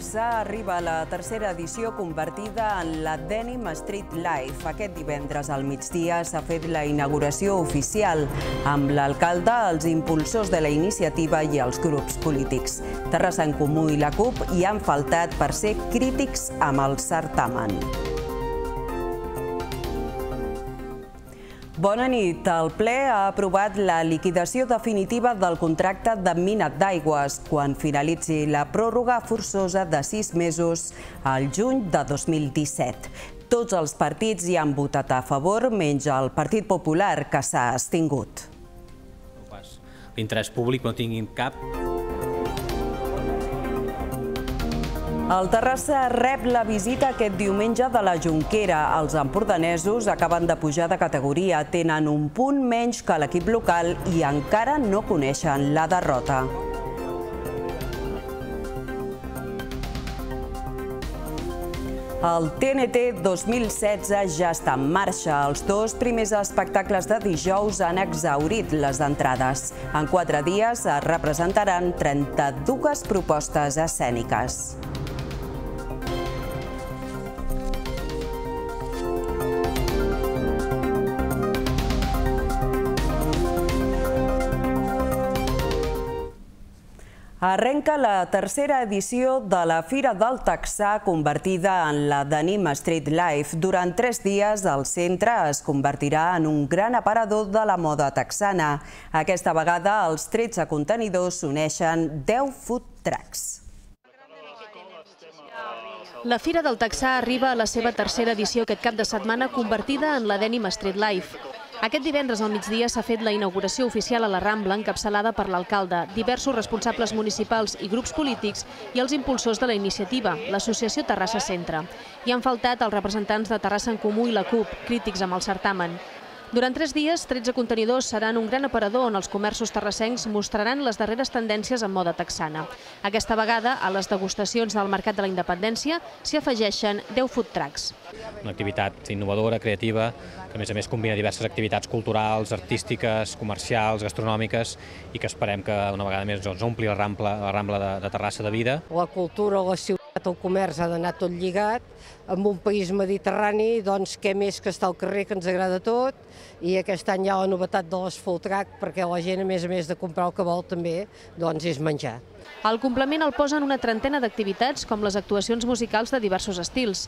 Texà arriba a la tercera edició convertida en la Denim Street Life. Aquest divendres al migdia s'ha fet la inauguració oficial amb l'alcalde, els impulsors de la iniciativa i els grups polítics. Terrassa en Comú i la CUP hi han faltat per ser crítics amb el certamen. Bona nit. El ple ha aprovat la liquidació definitiva del contracte de mina d'aigües quan finalitzi la pròrroga forçosa de sis mesos al juny de 2017. Tots els partits hi han votat a favor, menys el Partit Popular, que s'ha extingut. L'interès públic no tinguin cap... El Terrassa rep la visita aquest diumenge de la Junquera. Els empordanesos acaben de pujar de categoria, tenen un punt menys que l'equip local i encara no coneixen la derrota. El TNT 2016 ja està en marxa. Els dos primers espectacles de dijous han exaurit les entrades. En quatre dies es representaran 32 propostes escèniques. Arrenca la tercera edició de la Fira del Texà, convertida en la Denim Street Life. Durant tres dies, el centre es convertirà en un gran aparador de la moda texana. Aquesta vegada, els 13 contenidors s'uneixen 10 food trucks. La Fira del Texà arriba a la seva tercera edició aquest cap de setmana, convertida en la Denim Street Life. Aquest divendres al migdia s'ha fet la inauguració oficial a la Rambla encapçalada per l'alcalde, diversos responsables municipals i grups polítics i els impulsors de la iniciativa, l'associació Terrassa Centre. Hi han faltat els representants de Terrassa en Comú i la CUP, crítics amb el certamen. Durant tres dies, 13 contenidors seran un gran aparador on els comerços terrassencs mostraran les darreres tendències en moda texana. Aquesta vegada, a les degustacions del Mercat de la Independència s'hi afegeixen 10 food trucks. Una activitat innovadora, creativa, que a més a més combina diverses activitats culturals, artístiques, comercials, gastronòmiques i que esperem que una vegada més ens doncs, ompli la Rambla, la Rambla de, de Terrassa de vida. La cultura, la ciutat el comerç ha d'anar tot lligat, amb un país mediterrani, doncs què més que estar al carrer, que ens agrada tot, i aquest any hi ha la novetat de l'esfoltrac, perquè la gent, a més a més de comprar el que vol també, doncs és menjar. El complement el posen una trentena d'activitats, com les actuacions musicals de diversos estils.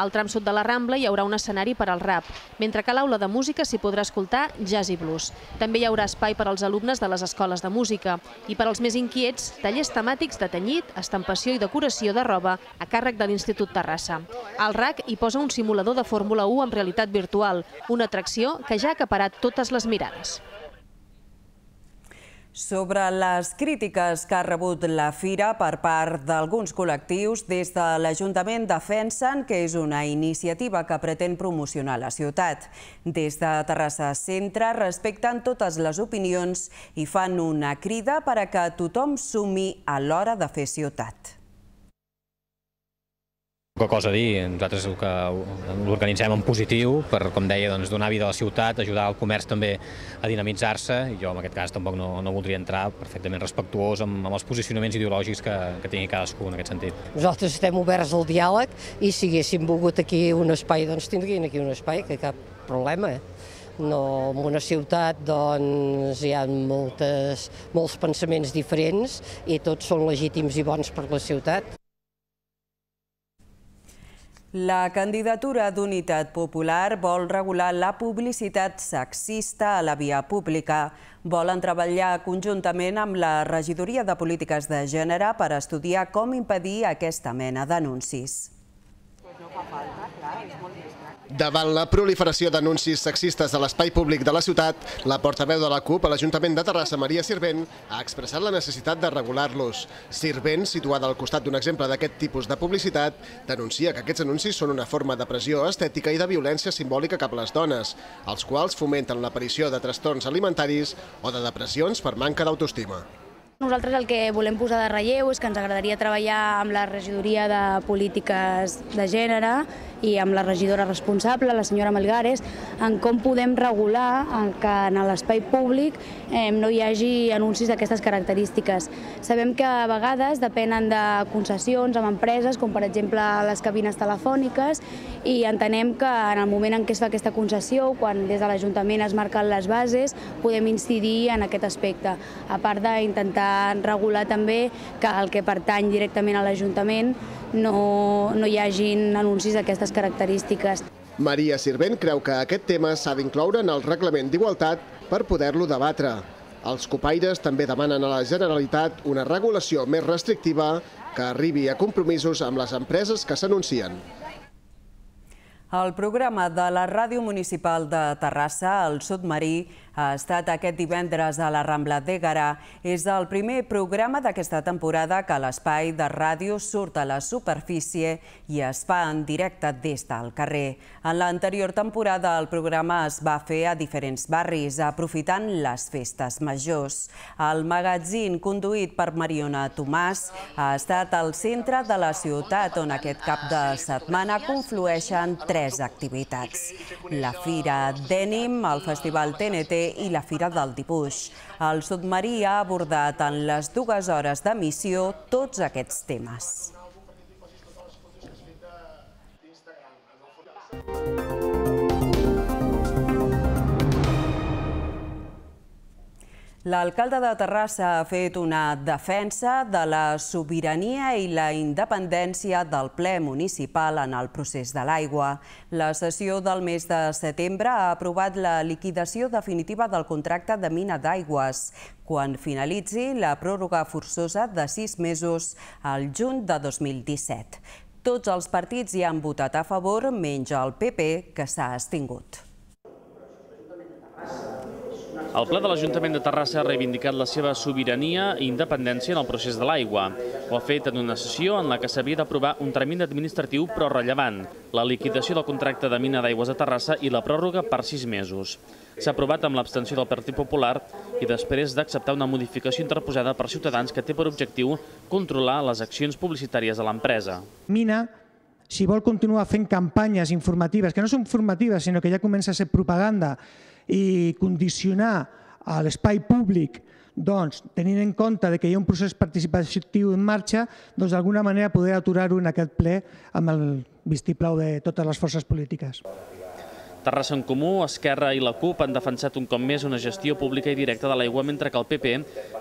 Al tram sud de la Rambla hi haurà un escenari per al rap, mentre que a l'aula de música s'hi podrà escoltar jazz i blues. També hi haurà espai per als alumnes de les escoles de música i per als més inquiets, tallers temàtics de tenyit, estampació i decoració de roba a càrrec de l'Institut Terrassa. El RAC hi posa un simulador de Fórmula 1 amb realitat virtual, una atracció que ja ha acaparat totes les mirades sobre les crítiques que ha rebut la Fira per part d'alguns col·lectius des de l'Ajuntament defensen que és una iniciativa que pretén promocionar la ciutat. Des de Terrassa Centre respecten totes les opinions i fan una crida per a que tothom sumi a l'hora de fer ciutat. Poca cosa a dir, nosaltres que l'organitzem en positiu per, com deia, doncs, donar vida a la ciutat, ajudar el comerç també a dinamitzar-se, i jo en aquest cas tampoc no, no voldria entrar perfectament respectuós amb, amb els posicionaments ideològics que, que tingui cadascú en aquest sentit. Nosaltres estem oberts al diàleg i si haguéssim volgut aquí un espai, doncs tindrien aquí un espai, que cap problema. Eh? No, en una ciutat doncs, hi ha moltes, molts pensaments diferents i tots són legítims i bons per la ciutat. La candidatura d'Unitat Popular vol regular la publicitat sexista a la via pública. Volen treballar conjuntament amb la Regidoria de Polítiques de Gènere per estudiar com impedir aquesta mena d'anuncis. No fa falta, clar, és molt Davant la proliferació d'anuncis sexistes a l'espai públic de la ciutat, la portaveu de la CUP a l'Ajuntament de Terrassa, Maria Sirvent, ha expressat la necessitat de regular-los. Sirvent, situada al costat d'un exemple d'aquest tipus de publicitat, denuncia que aquests anuncis són una forma de pressió estètica i de violència simbòlica cap a les dones, els quals fomenten l'aparició de trastorns alimentaris o de depressions per manca d'autoestima. Nosaltres el que volem posar de relleu és que ens agradaria treballar amb la regidoria de polítiques de gènere i amb la regidora responsable, la senyora Melgares, en com podem regular que en l'espai públic eh, no hi hagi anuncis d'aquestes característiques. Sabem que a vegades depenen de concessions amb empreses, com per exemple les cabines telefòniques, i entenem que en el moment en què es fa aquesta concessió, quan des de l'Ajuntament es marquen les bases, podem incidir en aquest aspecte, a part d'intentar buscant regular també que el que pertany directament a l'Ajuntament no, no hi hagin anuncis d'aquestes característiques. Maria Sirvent creu que aquest tema s'ha d'incloure en el reglament d'igualtat per poder-lo debatre. Els copaires també demanen a la Generalitat una regulació més restrictiva que arribi a compromisos amb les empreses que s'anuncien. El programa de la Ràdio Municipal de Terrassa, el Sotmarí, ha estat aquest divendres a la Rambla d'Egara. És el primer programa d'aquesta temporada que l'espai de ràdio surt a la superfície i es fa en directe des del carrer. En l'anterior temporada el programa es va fer a diferents barris, aprofitant les festes majors. El magatzin, conduït per Mariona Tomàs ha estat al centre de la ciutat on aquest cap de setmana conflueixen tres activitats. La Fira Denim, el Festival TNT i la Fira del Dibuix. El submarí ha abordat en les dues hores d'emissió tots aquests temes. Thank you. L'alcalde de Terrassa ha fet una defensa de la sobirania i la independència del ple municipal en el procés de l'aigua. La sessió del mes de setembre ha aprovat la liquidació definitiva del contracte de mina d'aigües. Quan finalitzi la pròrroga forçosa de sis mesos al juny de 2017. Tots els partits hi han votat a favor, menys el PP, que s'ha extingut. El ple de l'Ajuntament de Terrassa ha reivindicat la seva sobirania i independència en el procés de l'aigua. Ho ha fet en una sessió en la que s'havia d'aprovar un termini administratiu però rellevant, la liquidació del contracte de mina d'aigües de Terrassa i la pròrroga per sis mesos. S'ha aprovat amb l'abstenció del Partit Popular i després d'acceptar una modificació interposada per Ciutadans que té per objectiu controlar les accions publicitàries de l'empresa. Mina si vol continuar fent campanyes informatives, que no són formatives, sinó que ja comença a ser propaganda, i condicionar a l'espai públic doncs, tenint en compte que hi ha un procés participatiu en marxa, doncs, d'alguna manera poder aturar-ho en aquest ple amb el vistiplau de totes les forces polítiques. Terrassa en Comú, Esquerra i la CUP han defensat un cop més una gestió pública i directa de l'aigua, mentre que el PP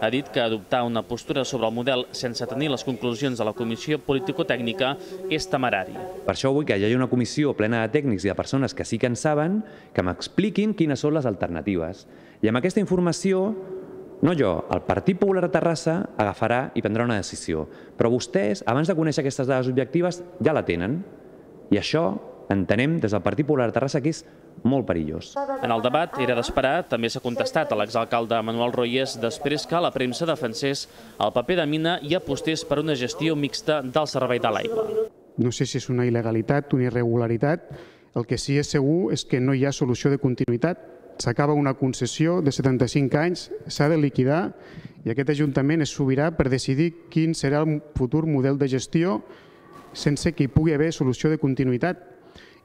ha dit que adoptar una postura sobre el model sense tenir les conclusions de la Comissió politico tècnica és temerari. Per això vull que hi hagi una comissió plena de tècnics i de persones que sí que en saben, que m'expliquin quines són les alternatives. I amb aquesta informació no jo, el Partit Popular de Terrassa agafarà i prendrà una decisió. Però vostès, abans de conèixer aquestes dades objectives, ja la tenen. I això Entenem des del Partit Popular de Terrassa que és molt perillós. En el debat era d'esperar, també s'ha contestat a l'exalcalde Manuel Royes després que la premsa defensés el paper de mina i apostés per una gestió mixta del servei de l'aigua. No sé si és una il·legalitat, una irregularitat. El que sí és segur és que no hi ha solució de continuïtat. S'acaba una concessió de 75 anys, s'ha de liquidar i aquest Ajuntament es sobirà per decidir quin serà el futur model de gestió sense que hi pugui haver solució de continuïtat.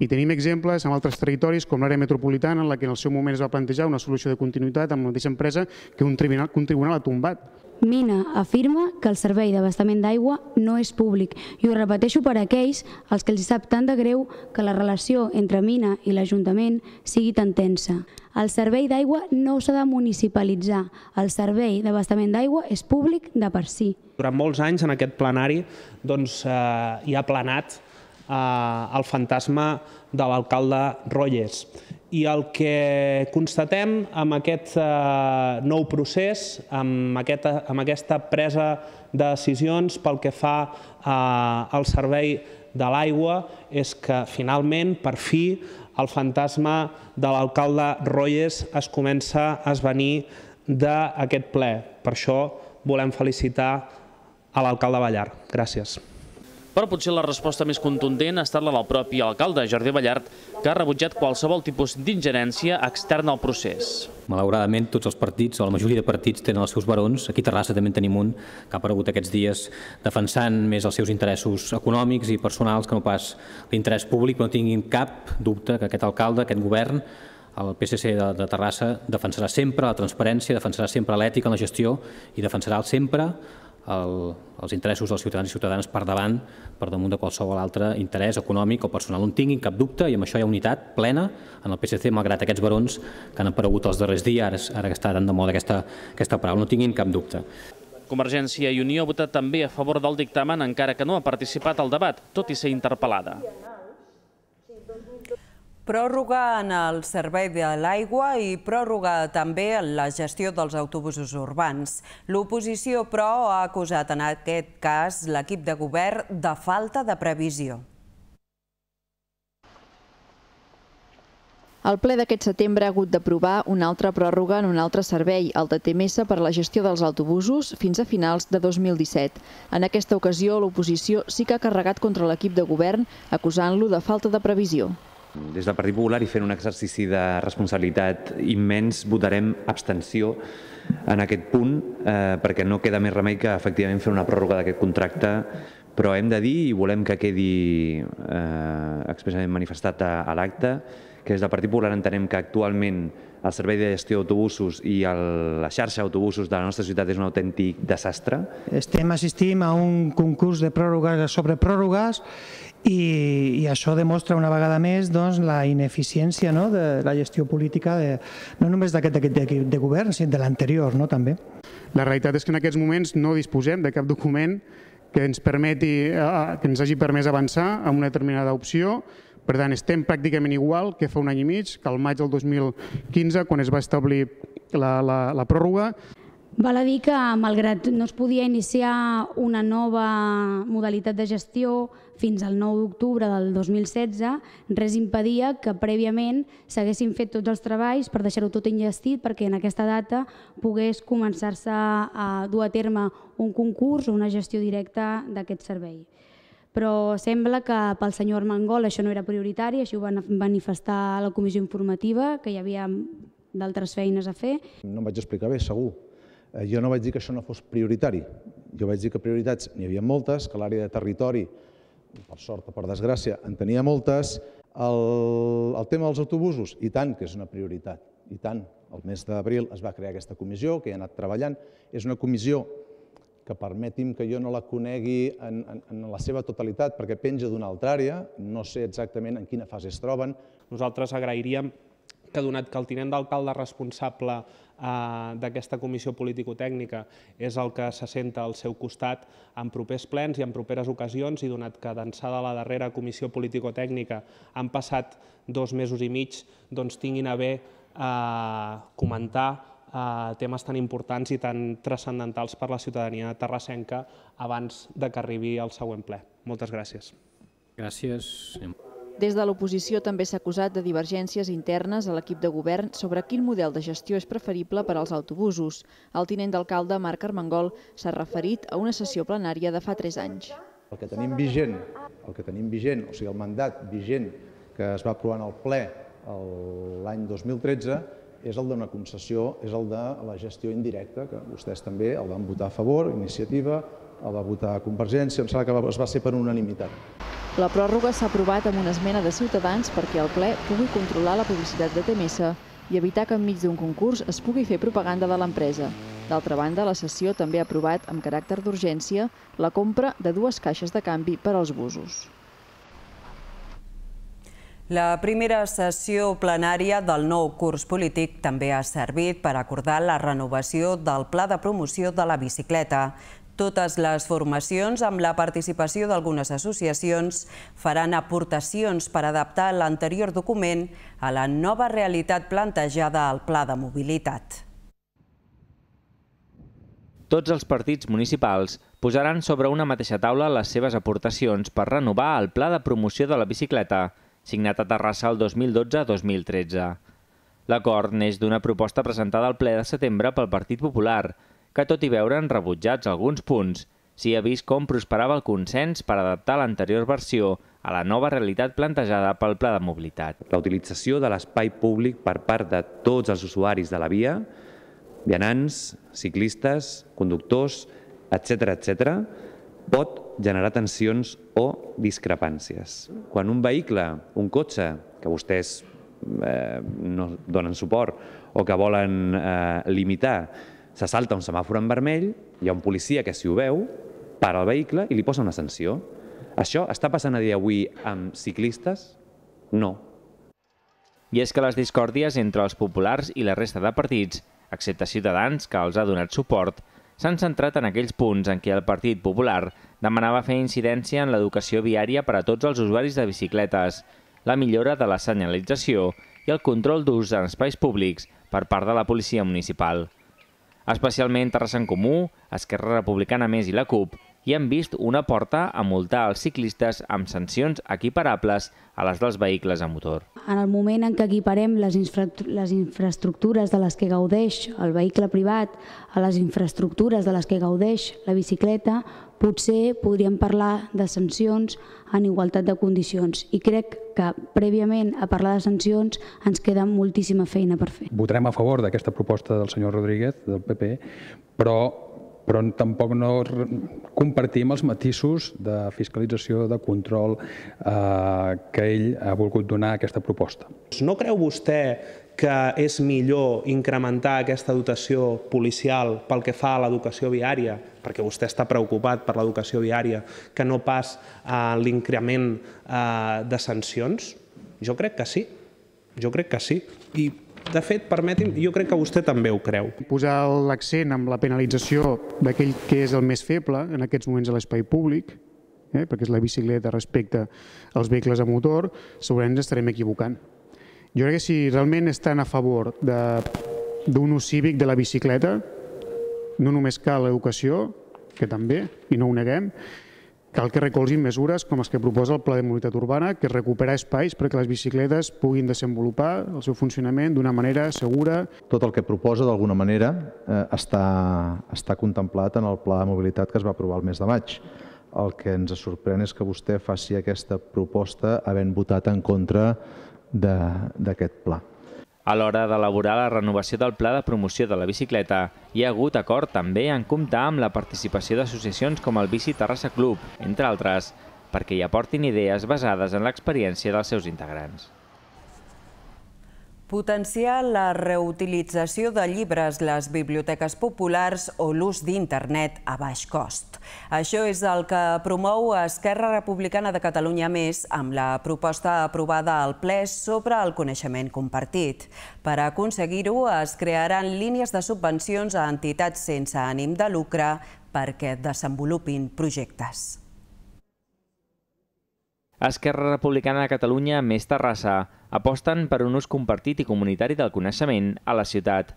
I tenim exemples en altres territoris, com l'àrea metropolitana, en la que en el seu moment es va plantejar una solució de continuïtat amb la mateixa empresa que un tribunal, un tribunal ha tombat. Mina afirma que el servei d'abastament d'aigua no és públic i ho repeteixo per a aquells als que els sap tan de greu que la relació entre Mina i l'Ajuntament sigui tan tensa. El servei d'aigua no s'ha de municipalitzar. El servei d'abastament d'aigua és públic de per si. Durant molts anys en aquest plenari doncs, eh, hi ha planat el fantasma de l'alcalde Rolles. I el que constatem amb aquest eh, nou procés, amb, aquest, amb aquesta presa de decisions pel que fa eh, al servei de l'aigua, és que finalment, per fi, el fantasma de l'alcalde Rolles es comença a esvenir d'aquest ple. Per això volem felicitar a l'alcalde Ballar. Gràcies però potser la resposta més contundent ha estat la del propi alcalde, Jordi Ballart, que ha rebutjat qualsevol tipus d'ingerència externa al procés. Malauradament, tots els partits, o la majoria de partits, tenen els seus barons. Aquí a Terrassa també en tenim un que ha aparegut aquests dies defensant més els seus interessos econòmics i personals que no pas l'interès públic. No tinguin cap dubte que aquest alcalde, aquest govern, el PSC de, de Terrassa defensarà sempre la transparència, defensarà sempre l'ètica en la gestió i defensarà sempre el, els interessos dels ciutadans i ciutadanes per davant, per damunt de qualsevol altre interès econòmic o personal. No en tinguin cap dubte i amb això hi ha unitat plena en el PSC, malgrat aquests barons que han aparegut els darrers dies, ara, ara que està tan de moda aquesta, aquesta paraula, no tinguin cap dubte. Convergència i Unió ha votat també a favor del dictamen, encara que no ha participat al debat, tot i ser interpel·lada pròrroga en el servei de l'aigua i pròrroga també en la gestió dels autobusos urbans. L'oposició, però, ha acusat en aquest cas l'equip de govern de falta de previsió. El ple d'aquest setembre ha hagut d'aprovar una altra pròrroga en un altre servei, el de TMS per la gestió dels autobusos, fins a finals de 2017. En aquesta ocasió, l'oposició sí que ha carregat contra l'equip de govern, acusant-lo de falta de previsió. Des del Partit Popular i fent un exercici de responsabilitat immens votarem abstenció en aquest punt eh, perquè no queda més remei que efectivament fer una pròrroga d'aquest contracte però hem de dir i volem que quedi eh, expressament manifestat a, a l'acte que des del Partit Popular entenem que actualment el servei de gestió d'autobusos i el, la xarxa d'autobusos de la nostra ciutat és un autèntic desastre. Estem assistim a un concurs de pròrrogues sobre pròrrogues i, i això demostra una vegada més doncs, la ineficiència no? de la gestió política de, no només d'aquest equip de govern, sinó de l'anterior no? també. La realitat és que en aquests moments no disposem de cap document que ens, permeti, eh, eh, que ens hagi permès avançar en una determinada opció. Per tant, estem pràcticament igual que fa un any i mig, que al maig del 2015, quan es va establir la, la, la pròrroga. Val a dir que, malgrat no es podia iniciar una nova modalitat de gestió, fins al 9 d'octubre del 2016, res impedia que prèviament s'haguessin fet tots els treballs per deixar-ho tot enllestit perquè en aquesta data pogués començar-se a dur a terme un concurs o una gestió directa d'aquest servei. Però sembla que pel senyor Armengol això no era prioritari, així ho van manifestar a la comissió informativa, que hi havia d'altres feines a fer. No em vaig explicar bé, segur. Eh, jo no vaig dir que això no fos prioritari. Jo vaig dir que prioritats n'hi havia moltes, que l'àrea de territori per sort o per desgràcia, en tenia moltes. El, el tema dels autobusos, i tant que és una prioritat, i tant. El mes d'abril es va crear aquesta comissió, que he anat treballant. És una comissió que permeti'm que jo no la conegui en, en, en la seva totalitat, perquè penja d'una altra àrea, no sé exactament en quina fase es troben. Nosaltres agrairíem que donat que el tinent d'alcalde responsable eh, d'aquesta comissió político-tècnica és el que se senta al seu costat en propers plens i en properes ocasions i donat que d'ençà de la darrera comissió político-tècnica han passat dos mesos i mig, doncs tinguin a bé eh, comentar eh, temes tan importants i tan transcendentals per la ciutadania terrassenca abans de que arribi el següent ple. Moltes gràcies. Gràcies. Des de l'oposició també s'ha acusat de divergències internes a l'equip de govern sobre quin model de gestió és preferible per als autobusos. El tinent d'alcalde, Marc Armengol, s'ha referit a una sessió plenària de fa tres anys. El que tenim vigent, el que tenim vigent, o sigui el mandat vigent que es va aprovar en el ple l'any 2013 és el d'una concessió, és el de la gestió indirecta, que vostès també el van votar a favor, iniciativa, el va votar a Convergència, em sembla que es va ser per unanimitat. La pròrroga s'ha aprovat amb una esmena de Ciutadans perquè el ple pugui controlar la publicitat de TMS i evitar que enmig d'un concurs es pugui fer propaganda de l'empresa. D'altra banda, la sessió també ha aprovat, amb caràcter d'urgència, la compra de dues caixes de canvi per als busos. La primera sessió plenària del nou curs polític també ha servit per acordar la renovació del Pla de Promoció de la Bicicleta. Totes les formacions, amb la participació d'algunes associacions, faran aportacions per adaptar l'anterior document a la nova realitat plantejada al Pla de Mobilitat. Tots els partits municipals posaran sobre una mateixa taula les seves aportacions per renovar el Pla de Promoció de la Bicicleta, signat a Terrassa el 2012-2013. L'acord neix d'una proposta presentada al ple de setembre pel Partit Popular, que tot i veure'n rebutjats alguns punts, s'hi ha vist com prosperava el consens per adaptar l'anterior versió a la nova realitat plantejada pel Pla de Mobilitat. La utilització de l'espai públic per part de tots els usuaris de la via, vianants, ciclistes, conductors, etc etc, pot generar tensions o discrepàncies. Quan un vehicle, un cotxe, que vostès eh, no donen suport o que volen eh, limitar, se salta un semàfor en vermell, hi ha un policia que si ho veu, para el vehicle i li posa una sanció. Això està passant a dia avui amb ciclistes? No. I és que les discòrdies entre els populars i la resta de partits, excepte Ciutadans, que els ha donat suport, s'han centrat en aquells punts en què el Partit Popular demanava fer incidència en l'educació viària per a tots els usuaris de bicicletes, la millora de la senyalització i el control d'ús en espais públics per part de la policia municipal especialment Terrassa en Comú, Esquerra Republicana Més i la CUP, i han vist una porta a multar els ciclistes amb sancions equiparables a les dels vehicles a motor. En el moment en què equiparem les, infra les infraestructures de les que gaudeix el vehicle privat a les infraestructures de les que gaudeix la bicicleta, potser podríem parlar de sancions en igualtat de condicions i crec que prèviament a parlar de sancions ens queda moltíssima feina per fer. Votarem a favor d'aquesta proposta del senyor Rodríguez, del PP, però però tampoc no compartim els matisos de fiscalització, de control eh, que ell ha volgut donar a aquesta proposta. No creu vostè que és millor incrementar aquesta dotació policial pel que fa a l'educació viària, perquè vostè està preocupat per l'educació viària, que no pas a eh, l'increment eh, de sancions? Jo crec que sí, jo crec que sí. I de fet, permeti'm, jo crec que vostè també ho creu. Posar l'accent amb la penalització d'aquell que és el més feble en aquests moments a l'espai públic, eh, perquè és la bicicleta respecte als vehicles a motor, segurament ens estarem equivocant. Jo crec que si realment estan a favor d'un ús cívic de la bicicleta, no només cal l'educació, que també, i no ho neguem, Cal que recolzin mesures com les que proposa el Pla de Mobilitat Urbana, que és recuperar espais perquè les bicicletes puguin desenvolupar el seu funcionament d'una manera segura. Tot el que proposa, d'alguna manera, eh, està, està contemplat en el Pla de Mobilitat que es va aprovar el mes de maig. El que ens sorprèn és que vostè faci aquesta proposta havent votat en contra d'aquest pla. A l'hora d'elaborar la renovació del Pla de Promoció de la Bicicleta, hi ha hagut acord també en comptar amb la participació d'associacions com el Bici Terrassa Club, entre altres, perquè hi aportin idees basades en l'experiència dels seus integrants. Potenciar la reutilització de llibres, les biblioteques populars o l'ús d'internet a baix cost. Això és el que promou Esquerra Republicana de Catalunya Més amb la proposta aprovada al ple sobre el coneixement compartit. Per aconseguir-ho, es crearan línies de subvencions a entitats sense ànim de lucre perquè desenvolupin projectes. Esquerra Republicana de Catalunya més Terrassa aposten per un ús compartit i comunitari del coneixement a la ciutat.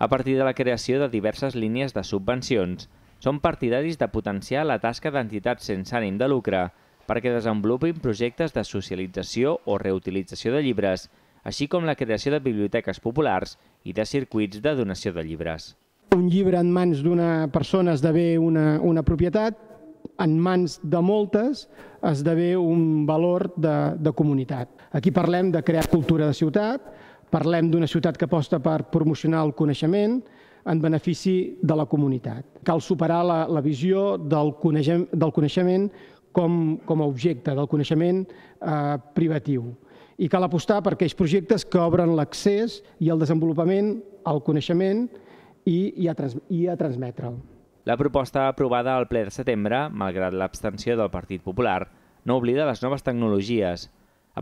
A partir de la creació de diverses línies de subvencions, són partidaris de potenciar la tasca d'entitats sense ànim de lucre perquè desenvolupin projectes de socialització o reutilització de llibres, així com la creació de biblioteques populars i de circuits de donació de llibres. Un llibre en mans d'una persona esdevé una, una propietat, en mans de moltes esdevé un valor de, de comunitat. Aquí parlem de crear cultura de ciutat, parlem d'una ciutat que aposta per promocionar el coneixement en benefici de la comunitat. Cal superar la, la visió del coneixem, del coneixement com, com a objecte, del coneixement eh, privatiu. I cal apostar per aquells projectes que obren l'accés i el desenvolupament al coneixement i, i a, trans, a transmetre'l. La proposta aprovada al ple de setembre, malgrat l'abstenció del Partit Popular, no oblida les noves tecnologies.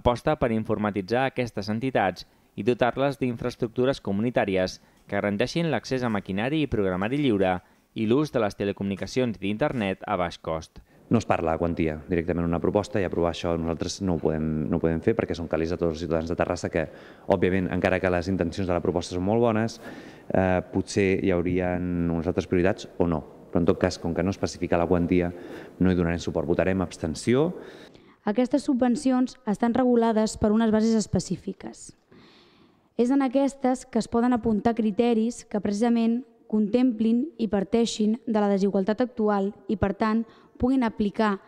Aposta per informatitzar aquestes entitats i dotar-les d'infraestructures comunitàries que garanteixin l'accés a maquinari i programari lliure i l'ús de les telecomunicacions i d'internet a baix cost no es parla de quantia, directament una proposta i aprovar això nosaltres no ho podem, no ho podem fer perquè són calés a tots els ciutadans de Terrassa que, òbviament, encara que les intencions de la proposta són molt bones, eh, potser hi haurien unes altres prioritats o no. Però, en tot cas, com que no especifica la quantia, no hi donarem suport. Votarem abstenció. Aquestes subvencions estan regulades per unes bases específiques. És en aquestes que es poden apuntar criteris que precisament contemplin i parteixin de la desigualtat actual i, per tant, puguin aplicar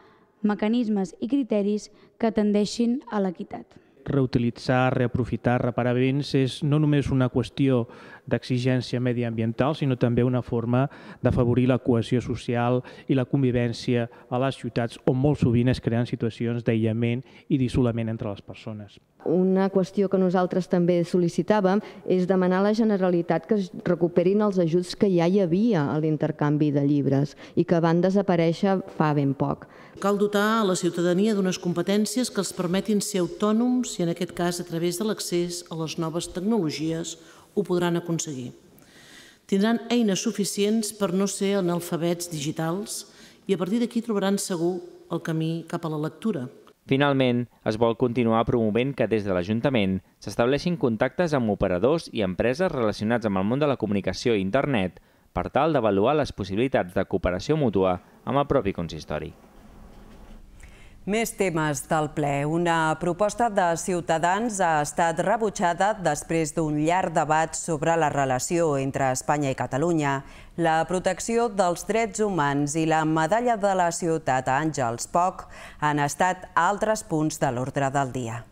mecanismes i criteris que tendeixin a l'equitat. Reutilitzar, reaprofitar, reparar béns és no només una qüestió d'exigència mediambiental, sinó també una forma d'afavorir la cohesió social i la convivència a les ciutats on molt sovint es creen situacions d'aïllament i d'isolament entre les persones. Una qüestió que nosaltres també sol·licitàvem és demanar a la Generalitat que es recuperin els ajuts que ja hi havia a l'intercanvi de llibres i que van desaparèixer fa ben poc. Cal dotar a la ciutadania d'unes competències que els permetin ser autònoms i en aquest cas a través de l'accés a les noves tecnologies ho podran aconseguir. Tindran eines suficients per no ser analfabets digitals i a partir d'aquí trobaran segur el camí cap a la lectura. Finalment, es vol continuar promovent que des de l'Ajuntament s'estableixin contactes amb operadors i empreses relacionats amb el món de la comunicació i internet per tal d'avaluar les possibilitats de cooperació mútua amb el propi consistori. Més temes del ple. Una proposta de Ciutadans ha estat rebutjada després d'un llarg debat sobre la relació entre Espanya i Catalunya. La protecció dels drets humans i la medalla de la ciutat a Àngels Poc han estat altres punts de l'ordre del dia.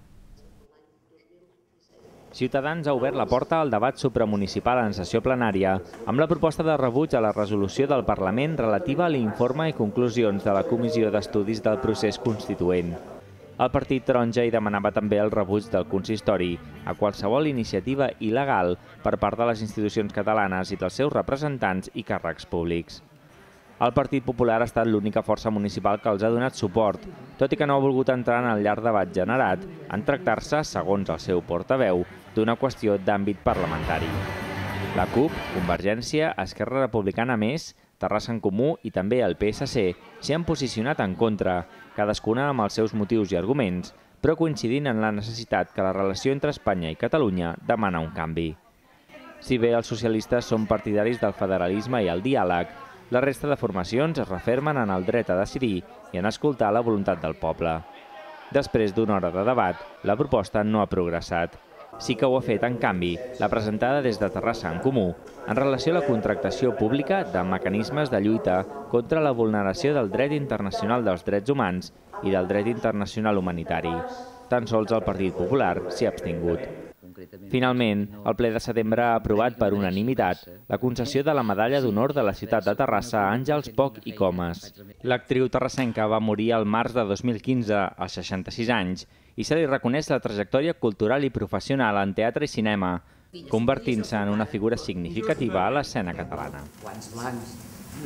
Ciutadans ha obert la porta al debat supramunicipal en sessió plenària amb la proposta de rebuig a la resolució del Parlament relativa a l'informe i conclusions de la Comissió d'Estudis del Procés Constituent. El partit taronja hi demanava també el rebuig del consistori a qualsevol iniciativa il·legal per part de les institucions catalanes i dels seus representants i càrrecs públics el Partit Popular ha estat l'única força municipal que els ha donat suport, tot i que no ha volgut entrar en el llarg debat generat en tractar-se, segons el seu portaveu, d'una qüestió d'àmbit parlamentari. La CUP, Convergència, Esquerra Republicana Més, Terrassa en Comú i també el PSC s'hi han posicionat en contra, cadascuna amb els seus motius i arguments, però coincidint en la necessitat que la relació entre Espanya i Catalunya demana un canvi. Si bé els socialistes són partidaris del federalisme i el diàleg, la resta de formacions es refermen en el dret a decidir i en escoltar la voluntat del poble. Després d'una hora de debat, la proposta no ha progressat. Sí que ho ha fet, en canvi, la presentada des de Terrassa en Comú en relació a la contractació pública de mecanismes de lluita contra la vulneració del dret internacional dels drets humans i del dret internacional humanitari. Tan sols el Partit Popular s'hi ha abstingut. Finalment, el ple de setembre ha aprovat per unanimitat la concessió de la medalla d'honor de la ciutat de Terrassa a Àngels Poc i Comas. L'actriu terrassenca va morir al març de 2015, als 66 anys, i se li reconeix la trajectòria cultural i professional en teatre i cinema, convertint-se en una figura significativa a l'escena catalana. Quants blancs,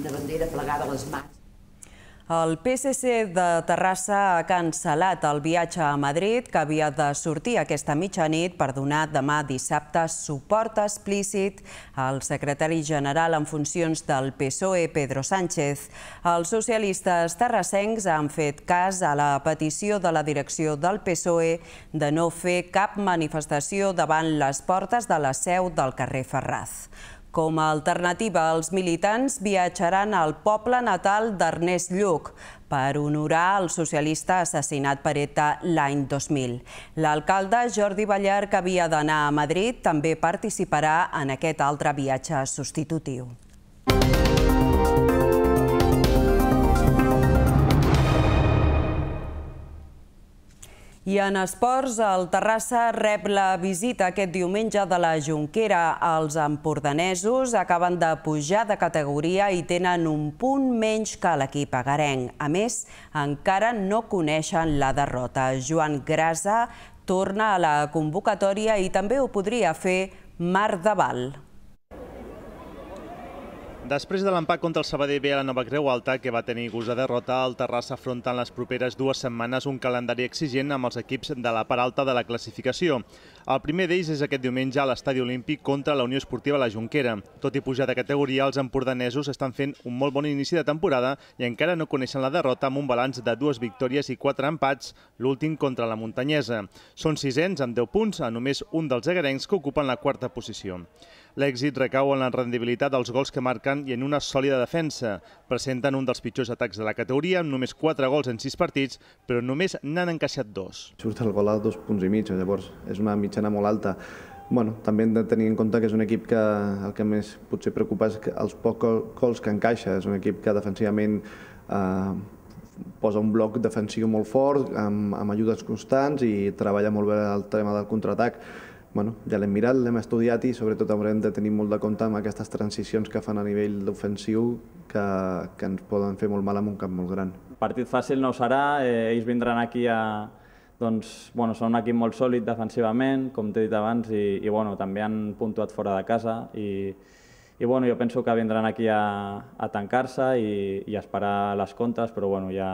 una bandera plegada a les mans. El PSC de Terrassa ha cancel·lat el viatge a Madrid que havia de sortir aquesta mitjanit per donar demà dissabte suport explícit al secretari general en funcions del PSOE, Pedro Sánchez. Els socialistes terrassencs han fet cas a la petició de la direcció del PSOE de no fer cap manifestació davant les portes de la seu del carrer Ferraz. Com a alternativa, els militants viatjaran al poble natal d'Ernest Lluc per honorar el socialista assassinat per ETA l'any 2000. L'alcalde Jordi Ballar, que havia d'anar a Madrid, també participarà en aquest altre viatge substitutiu. Música I en esports, el Terrassa rep la visita aquest diumenge de la Junquera. Els empordanesos acaben de pujar de categoria i tenen un punt menys que l'equip agarenc. A més, encara no coneixen la derrota. Joan Grasa torna a la convocatòria i també ho podria fer Mar Daval. Després de l'empat contra el Sabadell ve a la nova Creu Alta, que va tenir gust de derrota, el Terrassa afronta en les properes dues setmanes un calendari exigent amb els equips de la part alta de la classificació. El primer d'ells és aquest diumenge a l'Estadi Olímpic contra la Unió Esportiva La Junquera. Tot i pujar de categoria, els empordanesos estan fent un molt bon inici de temporada i encara no coneixen la derrota amb un balanç de dues victòries i quatre empats, l'últim contra la Muntanyesa. Són sisens amb 10 punts, a només un dels agarencs que ocupen la quarta posició. L'èxit recau en la rendibilitat dels gols que marquen i en una sòlida defensa. Presenten un dels pitjors atacs de la categoria, amb només 4 gols en 6 partits, però només n'han encaixat dos. Surt el gol a dos punts i mig, llavors és una mitjana molt alta bueno, també hem de tenir en compte que és un equip que el que més potser preocupa és els pocs gols que encaixa. És un equip que defensivament eh, posa un bloc defensiu molt fort, amb ajudes constants i treballa molt bé el tema del contraatac bueno, ja l'hem mirat, l'hem estudiat i sobretot haurem de tenir molt de compte amb aquestes transicions que fan a nivell ofensiu que, que ens poden fer molt mal amb un camp molt gran. Partit fàcil no serà, eh, ells vindran aquí a... Doncs, bueno, són un equip molt sòlid defensivament, com t'he dit abans, i, i bueno, també han puntuat fora de casa i, i bueno, jo penso que vindran aquí a, a tancar-se i, i esperar les comptes, però bueno, ja,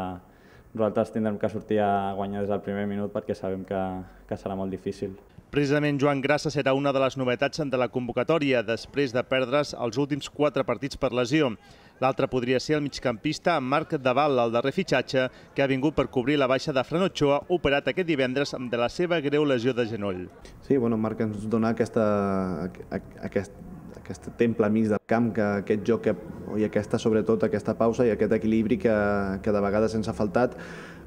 nosaltres tindrem que sortir a guanyar des del primer minut perquè sabem que, que serà molt difícil. Precisament Joan Grassa serà una de les novetats de la convocatòria després de perdre's els últims quatre partits per lesió. L'altre podria ser el migcampista Marc Daval, el darrer fitxatge, que ha vingut per cobrir la baixa de Fran Ochoa, operat aquest divendres de la seva greu lesió de genoll. Sí, bueno, Marc ens dona aquesta, aquest, aquest temple mig del camp, que aquest joc que, i aquesta, sobretot, aquesta pausa i aquest equilibri que, que de vegades ens ha faltat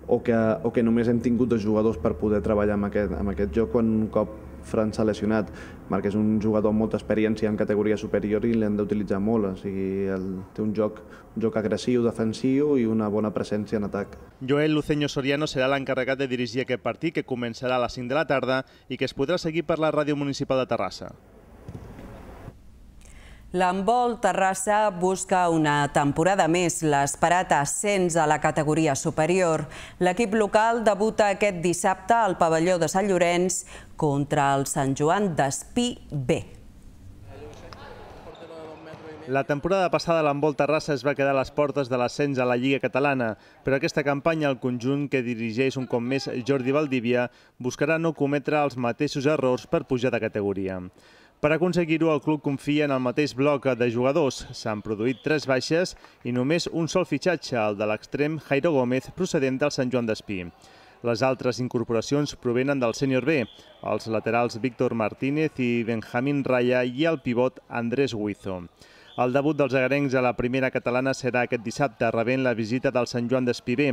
o que, o que només hem tingut dos jugadors per poder treballar amb aquest, amb aquest joc quan un cop França lesionat. Marc és un jugador amb molta experiència en categoria superior i l'hem d'utilitzar molt. O sigui, el, té un joc, un joc agressiu, defensiu i una bona presència en atac. Joel Luceño Soriano serà l'encarregat de dirigir aquest partit que començarà a les 5 de la tarda i que es podrà seguir per la Ràdio Municipal de Terrassa. L'handbol Terrassa busca una temporada més l'esperat ascens a la categoria superior. L'equip local debuta aquest dissabte al pavelló de Sant Llorenç contra el Sant Joan d'Espí B. La temporada passada l'Embol Terrassa es va quedar a les portes de l'ascens a la Lliga Catalana, però aquesta campanya el conjunt que dirigeix un cop més Jordi Valdívia buscarà no cometre els mateixos errors per pujar de categoria. Per aconseguir-ho, el club confia en el mateix bloc de jugadors. S'han produït tres baixes i només un sol fitxatge, el de l'extrem Jairo Gómez, procedent del Sant Joan d'Espí. Les altres incorporacions provenen del sènior B, els laterals Víctor Martínez i Benjamín Raya i el pivot Andrés Huizo. El debut dels agarencs a la primera catalana serà aquest dissabte, rebent la visita del Sant Joan d'Espí B.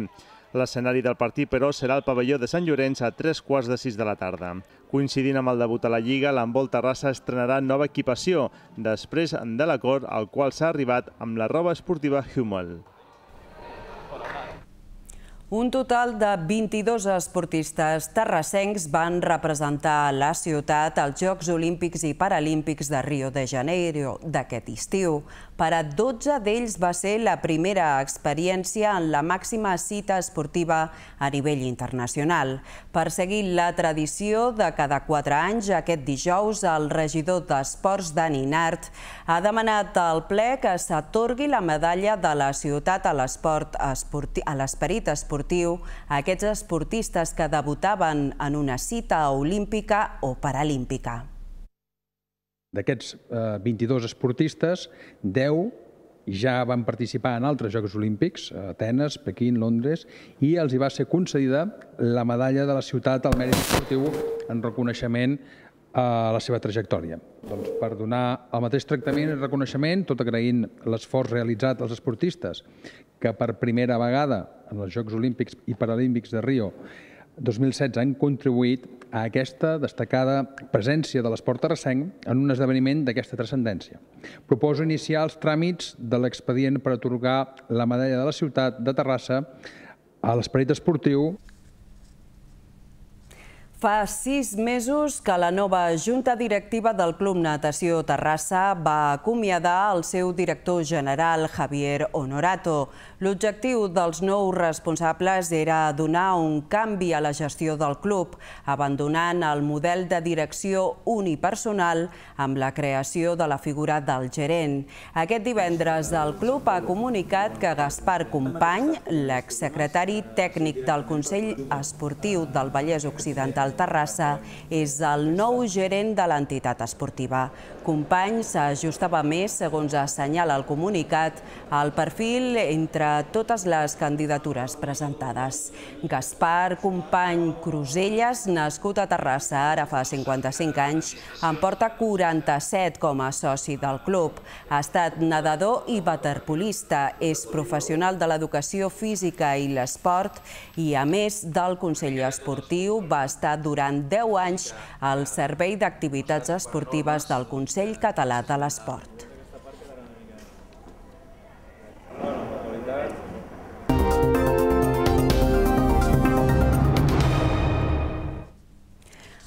L'escenari del partit, però, serà el pavelló de Sant Llorenç a tres quarts de sis de la tarda. Coincidint amb el debut a la Lliga, l'Envol Terrassa estrenarà nova equipació, després de l'acord al qual s'ha arribat amb la roba esportiva Hummel. Un total de 22 esportistes terrassencs van representar la ciutat als Jocs Olímpics i Paralímpics de Rio de Janeiro d'aquest estiu. Per a 12 d'ells va ser la primera experiència en la màxima cita esportiva a nivell internacional. Perseguint la tradició de cada 4 anys, aquest dijous el regidor d'Esports, Dani Nart, ha demanat al ple que s'atorgui la medalla de la ciutat a l'esport a l'esperit esportiu a aquests esportistes que debutaven en una cita olímpica o paralímpica. D'aquests eh, 22 esportistes, 10 ja van participar en altres Jocs Olímpics, a Atenes, Pequín, Londres, i els hi va ser concedida la medalla de la ciutat al mèrit esportiu en reconeixement a la seva trajectòria. Doncs per donar el mateix tractament i reconeixement, tot agraint l'esforç realitzat als esportistes, que per primera vegada en els Jocs Olímpics i Paralímpics de Rio 2016 han contribuït a aquesta destacada presència de l'esport terrassenc en un esdeveniment d'aquesta transcendència. Proposo iniciar els tràmits de l'expedient per atorgar la medalla de la ciutat de Terrassa a l'esperit esportiu Fa sis mesos que la nova Junta Directiva del Club Natació Terrassa va acomiadar el seu director general, Javier Honorato. L'objectiu dels nous responsables era donar un canvi a la gestió del club, abandonant el model de direcció unipersonal amb la creació de la figura del gerent. Aquest divendres el club ha comunicat que Gaspar Company, l'exsecretari tècnic del Consell Esportiu del Vallès Occidental Terrassa és el nou gerent de l'entitat esportiva. Companys s'ajustava més, segons assenyala el comunicat, al perfil entre totes les candidatures presentades. Gaspar Company Cruzelles, nascut a Terrassa ara fa 55 anys, en porta 47 com a soci del club. Ha estat nedador i waterpolista, és professional de l'educació física i l'esport i, a més, del Consell Esportiu va estar durant 10 anys al Servei d'Activitats Esportives del Consell Consell Català de l'Esport.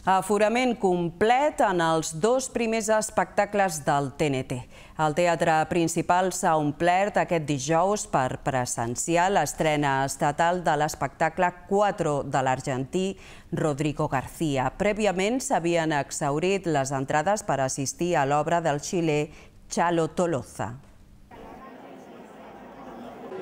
Aforament complet en els dos primers espectacles del TNT. El teatre principal s'ha omplert aquest dijous per presenciar l'estrena estatal de l'espectacle 4 de l'argentí Rodrigo García. Prèviament s'havien exaurit les entrades per assistir a l'obra del xilè Chalo Toloza.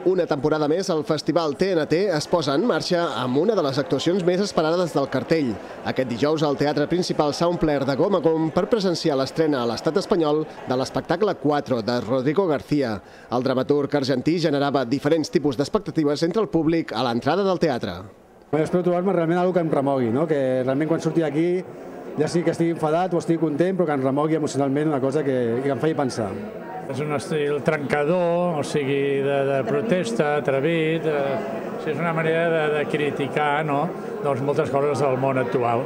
Una temporada més, el Festival TNT es posa en marxa amb una de les actuacions més esperades del cartell. Aquest dijous el Teatre Principal s'ha omplert de com per presenciar l'estrena a l'estat espanyol de l'espectacle 4 de Rodrigo García. El dramaturg argentí generava diferents tipus d'expectatives entre el públic a l'entrada del teatre. espero trobar-me realment cosa que em remogui, no? que realment quan surti d'aquí ja sigui que estigui enfadat o estigui content, però que em remogui emocionalment una cosa que, que em faci pensar. És un estil trencador, o sigui, de, de protesta, atrevit, eh, sigui, és una manera de, de criticar no? doncs moltes coses del món actual.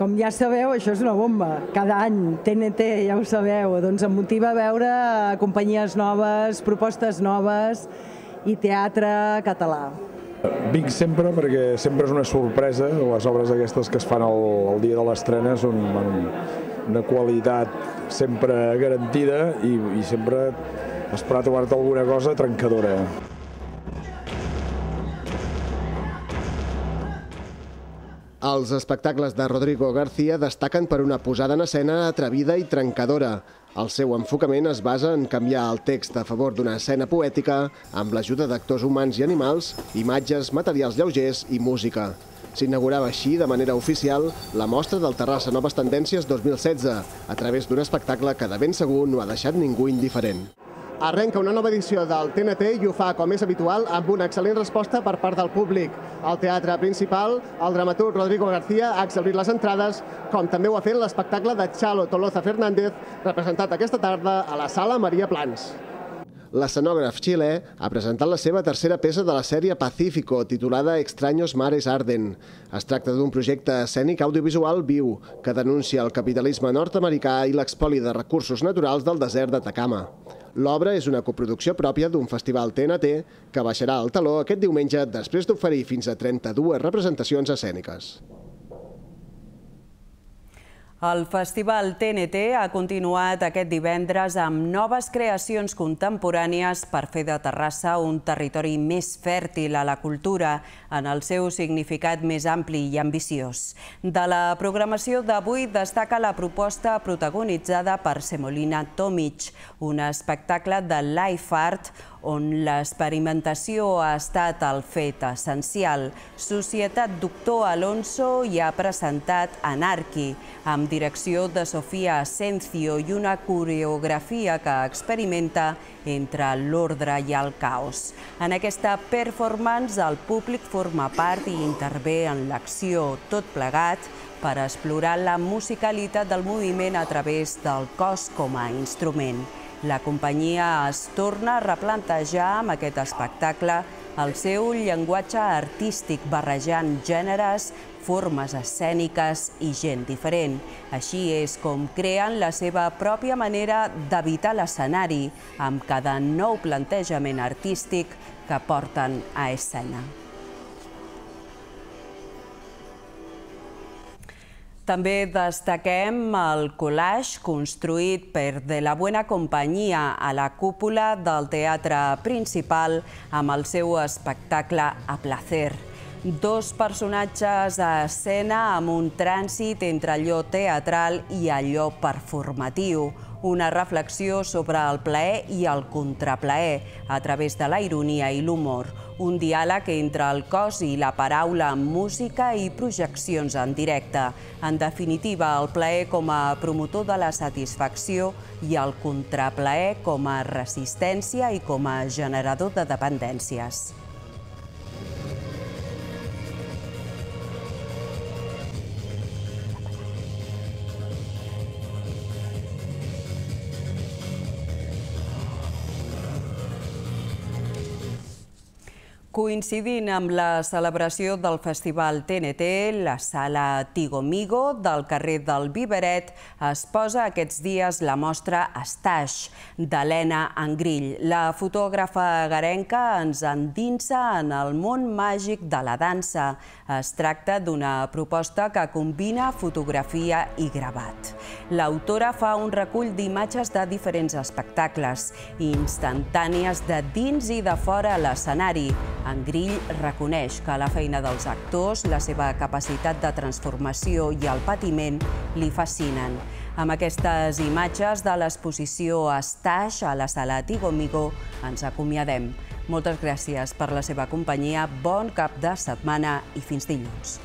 Com ja sabeu, això és una bomba. Cada any, TNT, ja ho sabeu, doncs em motiva a veure companyies noves, propostes noves i teatre català. Vinc sempre perquè sempre és una sorpresa les obres aquestes que es fan el, el dia de l'estrena són, bueno, una qualitat sempre garantida i, i sempre esperar trobar-te alguna cosa trencadora. Els espectacles de Rodrigo García destaquen per una posada en escena atrevida i trencadora. El seu enfocament es basa en canviar el text a favor d'una escena poètica amb l'ajuda d'actors humans i animals, imatges, materials lleugers i música. S'inaugurava així, de manera oficial, la mostra del Terrassa Noves Tendències 2016, a través d'un espectacle que de ben segur no ha deixat ningú indiferent. Arrenca una nova edició del TNT i ho fa, com és habitual, amb una excel·lent resposta per part del públic. Al teatre principal, el dramaturg Rodrigo García ha exhaurit les entrades, com també ho ha fet l'espectacle de Chalo Toloza Fernández, representat aquesta tarda a la sala Maria Plans l'escenògraf xilè ha presentat la seva tercera peça de la sèrie Pacífico, titulada Extraños Mares Arden. Es tracta d'un projecte escènic audiovisual viu que denuncia el capitalisme nord-americà i l'expoli de recursos naturals del desert d'Atacama. L'obra és una coproducció pròpia d'un festival TNT que baixarà al taló aquest diumenge després d'oferir fins a 32 representacions escèniques. El Festival TNT ha continuat aquest divendres amb noves creacions contemporànies per fer de Terrassa un territori més fèrtil a la cultura en el seu significat més ampli i ambiciós. De la programació d'avui destaca la proposta protagonitzada per Semolina Tomic, un espectacle de life art on l'experimentació ha estat el fet essencial. Societat Doctor Alonso hi ha presentat Anarqui, amb direcció de Sofia Asencio i una coreografia que experimenta entre l'ordre i el caos. En aquesta performance, el públic forma part i intervé en l'acció, tot plegat, per explorar la musicalitat del moviment a través del cos com a instrument. La companyia es torna a replantejar amb aquest espectacle el seu llenguatge artístic barrejant gèneres, formes escèniques i gent diferent. Així és com creen la seva pròpia manera d'evitar l'escenari amb cada nou plantejament artístic que porten a escena. També destaquem el collage construït per De la Buena Companyia a la cúpula del teatre principal amb el seu espectacle A Placer dos personatges d'escena amb un trànsit entre allò teatral i allò performatiu, una reflexió sobre el plaer i el contraplaer a través de la ironia i l'humor, un diàleg entre el cos i la paraula amb música i projeccions en directe. En definitiva, el plaer com a promotor de la satisfacció i el contraplaer com a resistència i com a generador de dependències. Coincidint amb la celebració del Festival TNT, la sala Tigomigo del carrer del Viveret es posa aquests dies la mostra Estaix d'Helena Angrill. La fotògrafa garenca ens endinsa en el món màgic de la dansa. Es tracta d'una proposta que combina fotografia i gravat. L'autora fa un recull d'imatges de diferents espectacles, instantànies de dins i de fora l'escenari, en Grill reconeix que la feina dels actors, la seva capacitat de transformació i el patiment li fascinen. Amb aquestes imatges de l'exposició Estaix a la sala Tigomigo ens acomiadem. Moltes gràcies per la seva companyia, bon cap de setmana i fins dilluns.